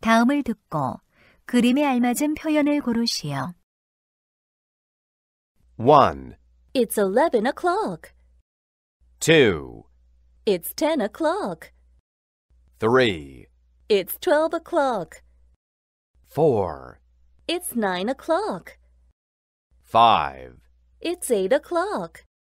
다음을 듣고 그림에 알맞은 표현을 고르시오. 1. It's 11 o'clock. 2. It's 10 o'clock. 3. It's 12 o'clock. 4. It's 9 o'clock. 5. It's 8 o'clock.